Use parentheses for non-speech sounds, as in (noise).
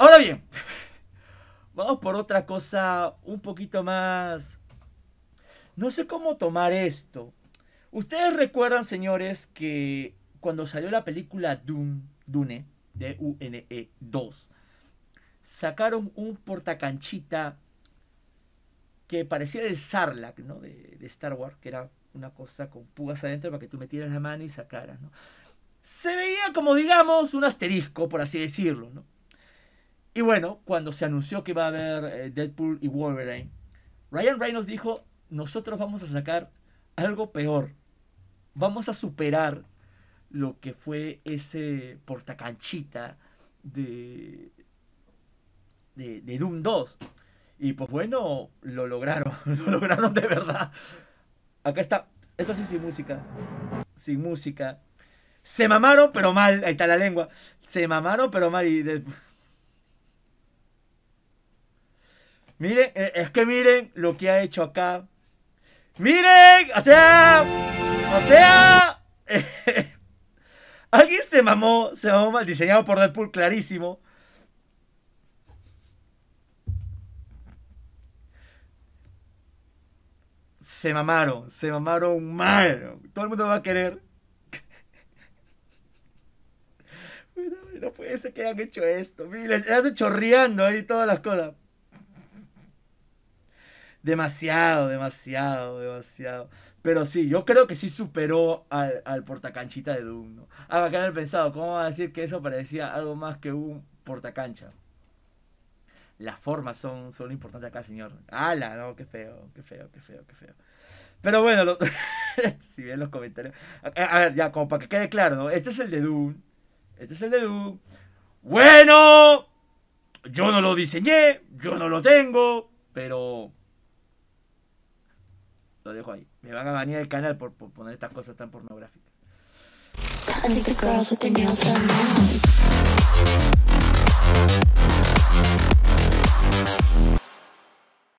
Ahora bien, (laughs) vamos por otra cosa un poquito más... No sé cómo tomar esto. Ustedes recuerdan, señores, que cuando salió la película Doom, Dune, de U.N.E. 2, sacaron un portacanchita que parecía el Sarlacc, ¿no? De, Star Wars, que era una cosa con pugas adentro para que tú metieras la mano y sacaras, ¿no? Se veía como, digamos, un asterisco, por así decirlo, ¿no? Y bueno, cuando se anunció que iba a haber eh, Deadpool y Wolverine, Ryan Reynolds dijo, nosotros vamos a sacar algo peor. Vamos a superar lo que fue ese portacanchita de, de, de Doom 2. Y pues bueno, lo lograron, (laughs) lo lograron de verdad. Acá está, esto sí sin música, sin música. Se mamaron pero mal, ahí está la lengua. Se mamaron pero mal y... Miren, eh, es que miren lo que ha hecho acá. Miren, o sea, o sea, (laughs) alguien se mamó, se mamó mal diseñado por Deadpool, clarísimo. Se mamaron, se mamaron mal. Todo el mundo va a querer. (laughs) no puede ser que hayan hecho esto. miren, se chorreando ahí todas las cosas. Demasiado, demasiado, demasiado. Pero sí, yo creo que sí superó al, al portacanchita de Doom. ¿no? Ah, en el pensado, ¿cómo va a decir que eso parecía algo más que un portacancha? Las formas son, son importantes acá, señor. ¡Hala! No, qué feo, qué feo, qué feo, qué feo. Pero bueno, (laughs) si bien los comentarios. a, ver, ya, como para que quede claro, ¿no? Este es el de Doom. Este es el de Doom. Bueno, yo no lo diseñé, yo no lo tengo, pero lo dejo ahí. Me van a banear el canal por, por poner estas cosas tan pornográficas.